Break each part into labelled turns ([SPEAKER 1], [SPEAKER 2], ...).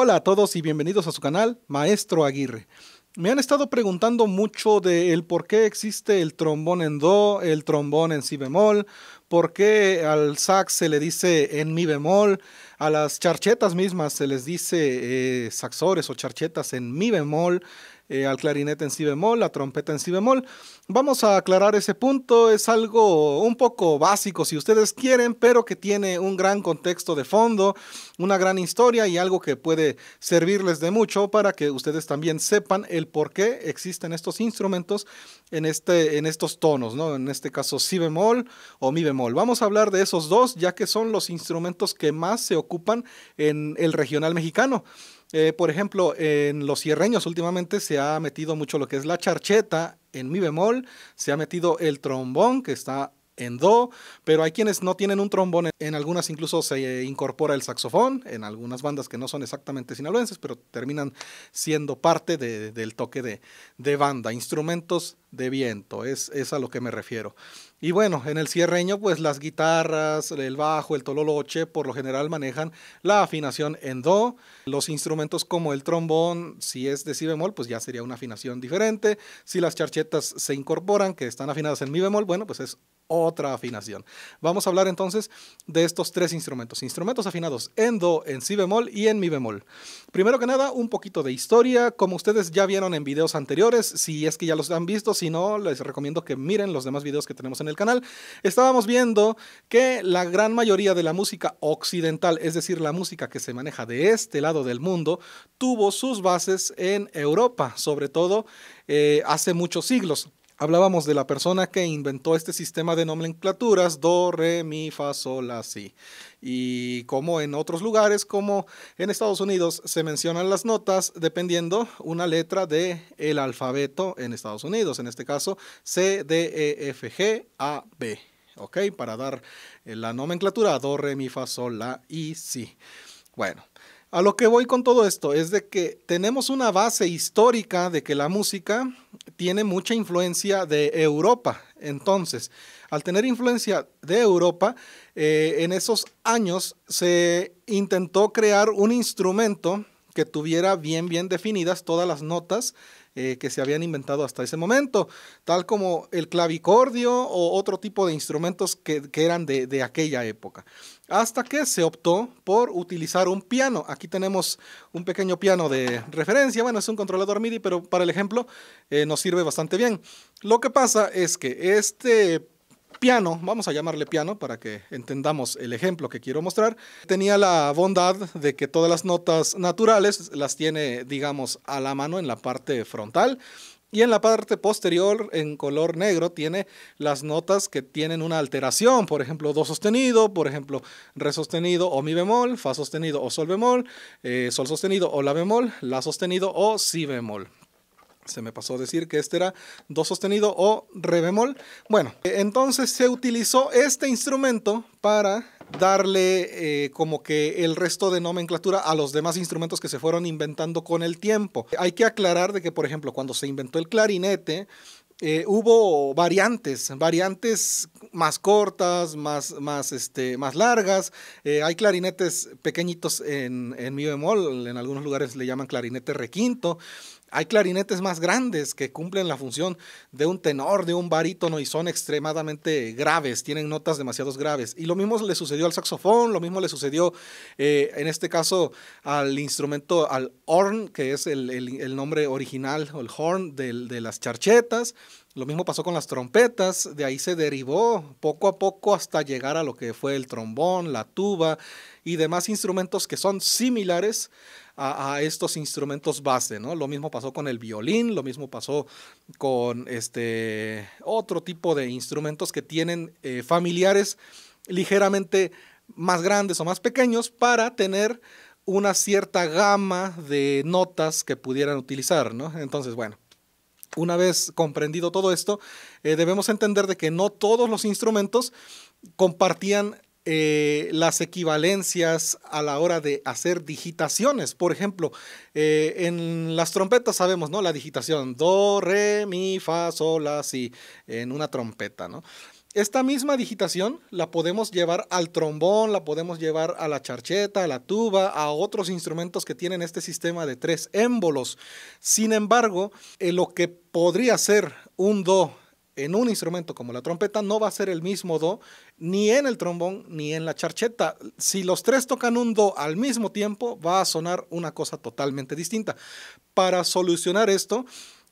[SPEAKER 1] Hola a todos y bienvenidos a su canal Maestro Aguirre. Me han estado preguntando mucho de el por qué existe el trombón en do, el trombón en si bemol, por qué al sax se le dice en mi bemol, a las charchetas mismas se les dice eh, saxores o charchetas en mi bemol, eh, al clarinete en si bemol, la trompeta en si bemol. Vamos a aclarar ese punto, es algo un poco básico si ustedes quieren, pero que tiene un gran contexto de fondo, una gran historia y algo que puede servirles de mucho para que ustedes también sepan el por qué existen estos instrumentos en, este, en estos tonos, ¿no? En este caso, si bemol o mi bemol. Vamos a hablar de esos dos, ya que son los instrumentos que más se ocupan en el regional mexicano. Eh, por ejemplo, en los cierreños últimamente se ha metido mucho lo que es la charcheta en mi bemol, se ha metido el trombón, que está en do, pero hay quienes no tienen un trombón, en algunas incluso se incorpora el saxofón, en algunas bandas que no son exactamente sinaloenses, pero terminan siendo parte del toque de, banda, instrumentos de viento, es, es a lo que me refiero. Y bueno, en el cierreño, pues las guitarras, el bajo, el tololoche, por lo general manejan la afinación en do. Los instrumentos como el trombón, si es de si bemol, pues ya sería una afinación diferente. Si las charchetas se incorporan, que están afinadas en mi bemol, bueno, pues es otra afinación. Vamos a hablar entonces de estos tres instrumentos, instrumentos afinados en do, en si bemol y en mi bemol. Primero que nada, un poquito de historia, como ustedes ya vieron en videos anteriores, si es que ya los han visto, si no, les recomiendo que miren los demás videos que tenemos en el canal. Estábamos viendo que la gran mayoría de la música occidental, es decir, la música que se maneja de este lado del mundo, tuvo sus bases en Europa, sobre todo eh, hace muchos siglos hablábamos de la persona que inventó este sistema de nomenclaturas, do, re, mi, fa, sol, la, si. Y como en otros lugares, como en Estados Unidos, se mencionan las notas dependiendo una letra del el alfabeto en Estados Unidos. En este caso, C, D, E, F, G, A, B. ¿Ok? Para dar eh, la nomenclatura, do, re, mi, fa, sol, la y si. Bueno, a lo que voy con todo esto es de que tenemos una base histórica de que la música tiene mucha influencia de Europa. Entonces, al tener influencia de Europa, eh, en esos años se intentó crear un instrumento que tuviera bien, bien definidas todas las notas eh, que se habían inventado hasta ese momento, tal como el clavicordio o otro tipo de instrumentos que, eran de, aquella época hasta que se optó por utilizar un piano. Aquí tenemos un pequeño piano de referencia, bueno, es un controlador MIDI, pero para el ejemplo eh, nos sirve bastante bien. Lo que pasa es que este piano, vamos a llamarle piano para que entendamos el ejemplo que quiero mostrar, tenía la bondad de que todas las notas naturales las tiene, digamos, a la mano en la parte frontal. Y en la parte posterior, en color negro, tiene las notas que tienen una alteración, por ejemplo, do sostenido, por ejemplo, re sostenido o mi bemol, fa sostenido o sol bemol, eh, sol sostenido o la bemol, la sostenido o si bemol se me pasó decir que este era do sostenido o re bemol. Bueno, entonces se utilizó este instrumento para darle eh, como que el resto de nomenclatura a los demás instrumentos que se fueron inventando con el tiempo. Hay que aclarar de que, por ejemplo, cuando se inventó el clarinete, eh, hubo variantes, variantes más cortas, más, más, este, más largas. Eh, hay clarinetes pequeñitos en, en mi bemol, en algunos lugares le llaman clarinete requinto. Hay clarinetes más grandes que cumplen la función de un tenor, de un barítono y son extremadamente graves, tienen notas demasiado graves. Y lo mismo le sucedió al saxofón, lo mismo le sucedió eh, en este caso al instrumento, al horn, que es el, nombre original, el horn de las charchetas. Lo mismo pasó con las trompetas, de ahí se derivó poco a poco hasta llegar a lo que fue el trombón, la tuba y demás instrumentos que son similares a, estos instrumentos base, ¿no? Lo mismo pasó con el violín, lo mismo pasó con este otro tipo de instrumentos que tienen eh, familiares ligeramente más grandes o más pequeños para tener una cierta gama de notas que pudieran utilizar, ¿no? Entonces, bueno, una vez comprendido todo esto, eh, debemos entender de que no todos los instrumentos compartían eh, las equivalencias a la hora de hacer digitaciones. Por ejemplo, eh, en las trompetas sabemos, ¿no? La digitación, do, re, mi, fa, sol, la, si, en una trompeta, ¿no? Esta misma digitación la podemos llevar al trombón, la podemos llevar a la charcheta, a la tuba, a otros instrumentos que tienen este sistema de tres émbolos. Sin embargo, eh, lo que podría ser un do en un instrumento como la trompeta no va a ser el mismo do ni en el trombón ni en la charcheta. Si los tres tocan un do al mismo tiempo, va a sonar una cosa totalmente distinta. Para solucionar esto,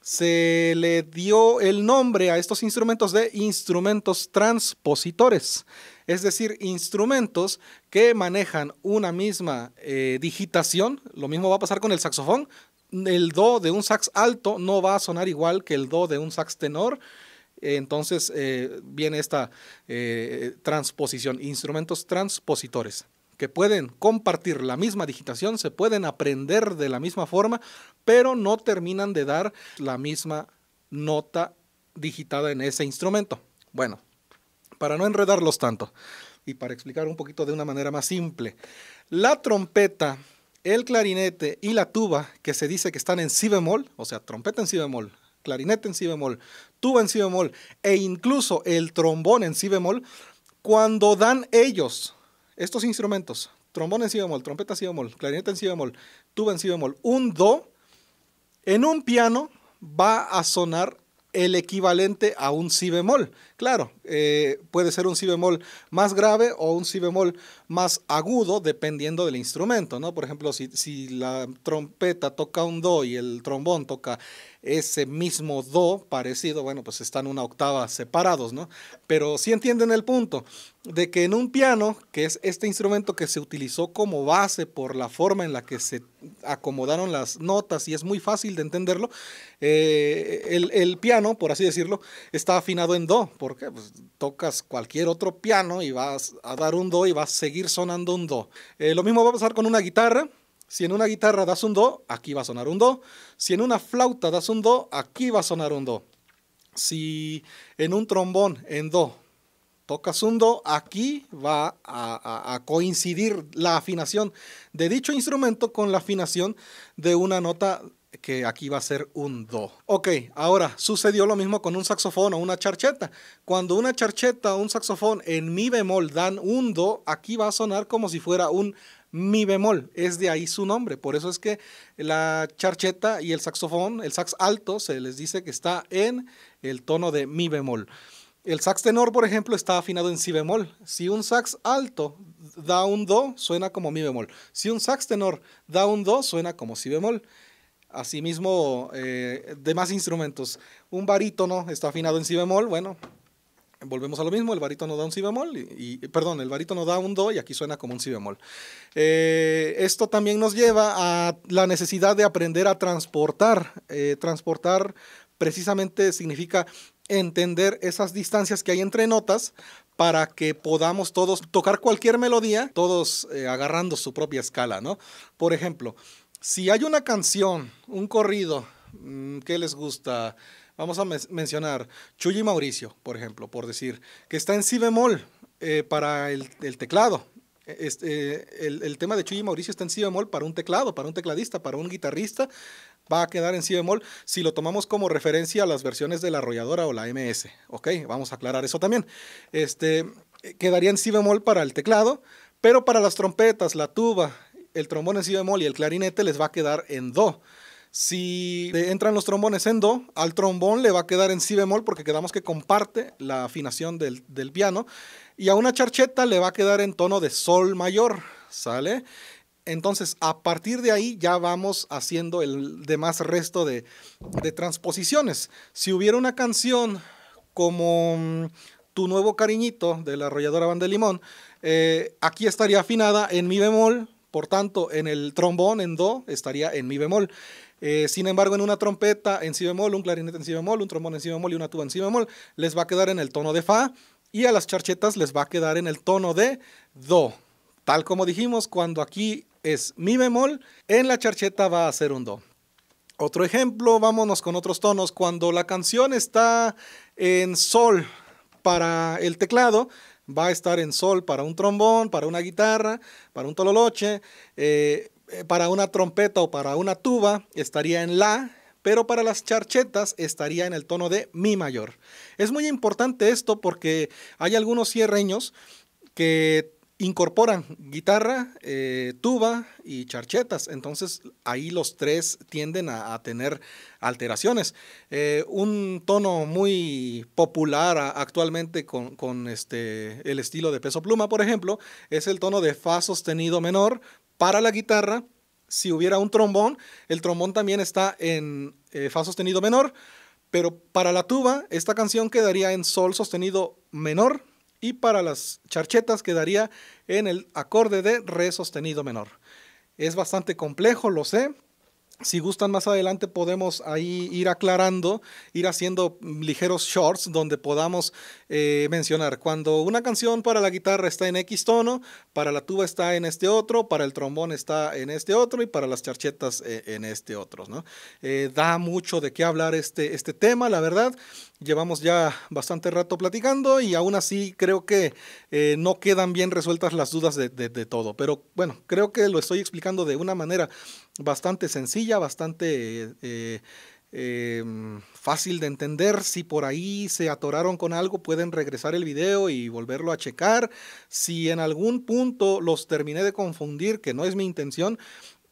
[SPEAKER 1] se le dio el nombre a estos instrumentos de instrumentos transpositores, es decir, instrumentos que manejan una misma eh, digitación. Lo mismo va a pasar con el saxofón. El do de un sax alto no va a sonar igual que el do de un sax tenor entonces eh, viene esta eh, transposición, instrumentos transpositores que pueden compartir la misma digitación, se pueden aprender de la misma forma, pero no terminan de dar la misma nota digitada en ese instrumento. Bueno, para no enredarlos tanto y para explicar un poquito de una manera más simple, la trompeta, el clarinete y la tuba, que se dice que están en si bemol, o sea, trompeta en si bemol, clarinete en si bemol, tuba en si bemol e incluso el trombón en si bemol, cuando dan ellos estos instrumentos, trombón en si bemol, trompeta en si bemol, clarinete en si bemol, tuba en si bemol, un do, en un piano va a sonar el equivalente a un si bemol. Claro, eh, puede ser un si bemol más grave o un si bemol más agudo dependiendo del instrumento, ¿no? Por ejemplo, si, si la trompeta toca un do y el trombón toca ese mismo do parecido, bueno, pues están una octava separados, ¿no? Pero sí entienden el punto de que en un piano, que es este instrumento que se utilizó como base por la forma en la que se acomodaron las notas y es muy fácil de entenderlo. Eh, el, piano, por así decirlo, está afinado en do, porque pues tocas cualquier otro piano y vas a dar un do y vas a seguir sonando un do. Eh, lo mismo va a pasar con una guitarra. Si en una guitarra das un do, aquí va a sonar un do. Si en una flauta das un do, aquí va a sonar un do. Si en un trombón en do tocas un do, aquí va a, coincidir la afinación de dicho instrumento con la afinación de una nota que aquí va a ser un do. Ok, ahora sucedió lo mismo con un saxofón o una charcheta. Cuando una charcheta o un saxofón en mi bemol dan un do, aquí va a sonar como si fuera un mi bemol, es de ahí su nombre. Por eso es que la charcheta y el saxofón, el sax alto, se les dice que está en el tono de mi bemol. El sax tenor, por ejemplo, está afinado en si bemol. Si un sax alto da un do, suena como mi bemol. Si un sax tenor da un do, suena como si bemol. Asimismo, eh, demás instrumentos. Un barítono está afinado en si bemol, bueno, volvemos a lo mismo, el barítono da un si bemol, y, perdón, el barítono da un do y aquí suena como un si bemol. Eh, esto también nos lleva a la necesidad de aprender a transportar. Eh, transportar precisamente significa entender esas distancias que hay entre notas para que podamos todos tocar cualquier melodía, todos eh, agarrando su propia escala, ¿no? Por ejemplo, si hay una canción, un corrido, mm, ¿qué les gusta? Vamos a mencionar Chuy y Mauricio, por ejemplo, por decir, que está en si bemol eh, para el, teclado, este, eh, el, tema de Chuy y Mauricio está en si bemol para un teclado, para un tecladista, para un guitarrista, va a quedar en si bemol si lo tomamos como referencia a las versiones de la arrolladora o la MS. Ok, vamos a aclarar eso también. Este, quedaría en si bemol para el teclado, pero para las trompetas, la tuba, el trombón en si bemol y el clarinete les va a quedar en do. Si entran los trombones en do, al trombón le va a quedar en si bemol porque quedamos que comparte la afinación del, del piano. Y a una charcheta le va a quedar en tono de sol mayor, ¿sale? Entonces, a partir de ahí ya vamos haciendo el demás resto de, transposiciones. Si hubiera una canción como mm, Tu nuevo cariñito de la arrolladora banda Limón, eh, aquí estaría afinada en mi bemol, por tanto, en el trombón, en do, estaría en mi bemol. Eh, sin embargo, en una trompeta en si bemol, un clarinete en si bemol, un trombón en si bemol y una tuba en si bemol, les va a quedar en el tono de fa y a las charchetas les va a quedar en el tono de do. Tal como dijimos, cuando aquí es mi bemol, en la charcheta va a ser un do. Otro ejemplo, vámonos con otros tonos. Cuando la canción está en sol para el teclado, va a estar en sol para un trombón, para una guitarra, para un tololoche, eh, eh, para una trompeta o para una tuba, estaría en la, pero para las charchetas estaría en el tono de mi mayor. Es muy importante esto porque hay algunos cierreños que incorporan guitarra, eh, tuba y charchetas. Entonces ahí los tres tienden a, tener alteraciones. Eh, un tono muy popular actualmente con, este, el estilo de peso pluma, por ejemplo, es el tono de fa sostenido menor para la guitarra. Si hubiera un trombón, el trombón también está en eh, fa sostenido menor, pero para la tuba esta canción quedaría en sol sostenido menor y para las charchetas quedaría en el acorde de re sostenido menor. Es bastante complejo, lo sé, si gustan más adelante podemos ahí ir aclarando, ir haciendo ligeros shorts donde podamos eh, mencionar cuando una canción para la guitarra está en X tono, para la tuba está en este otro, para el trombón está en este otro y para las charchetas eh, en este otro. ¿no? Eh, da mucho de qué hablar este, este tema, la verdad. Llevamos ya bastante rato platicando y aún así creo que no quedan bien resueltas las dudas de todo. Pero bueno, creo que lo estoy explicando de una manera bastante sencilla, bastante eh, eh, mm, fácil de entender. Si por ahí se atoraron con algo, pueden regresar el video y volverlo a checar. Si en algún punto los terminé de confundir, que no es mi intención,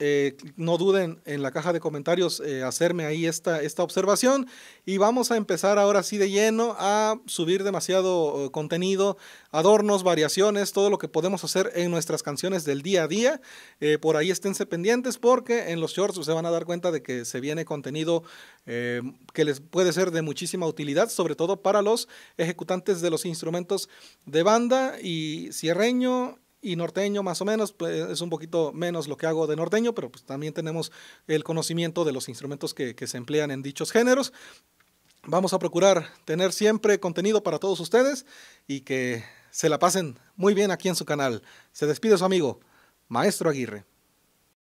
[SPEAKER 1] eh, no duden en la caja de comentarios eh, hacerme ahí esta, esta observación y vamos a empezar ahora sí de lleno a subir demasiado eh, contenido, adornos, variaciones, todo lo que podemos hacer en nuestras canciones del día a día. por ahí esténse pendientes porque en los shorts se van a dar cuenta de que se viene contenido que les puede ser de muchísima utilidad, sobre todo para los ejecutantes de los instrumentos de banda y cierreño y norteño más o menos, pues, es un poquito menos lo que hago de norteño, pero pues, también tenemos el conocimiento de los instrumentos que, que se emplean en dichos géneros. Vamos a procurar tener siempre contenido para todos ustedes y que se la pasen muy bien aquí en su canal. Se despide su amigo, Maestro Aguirre.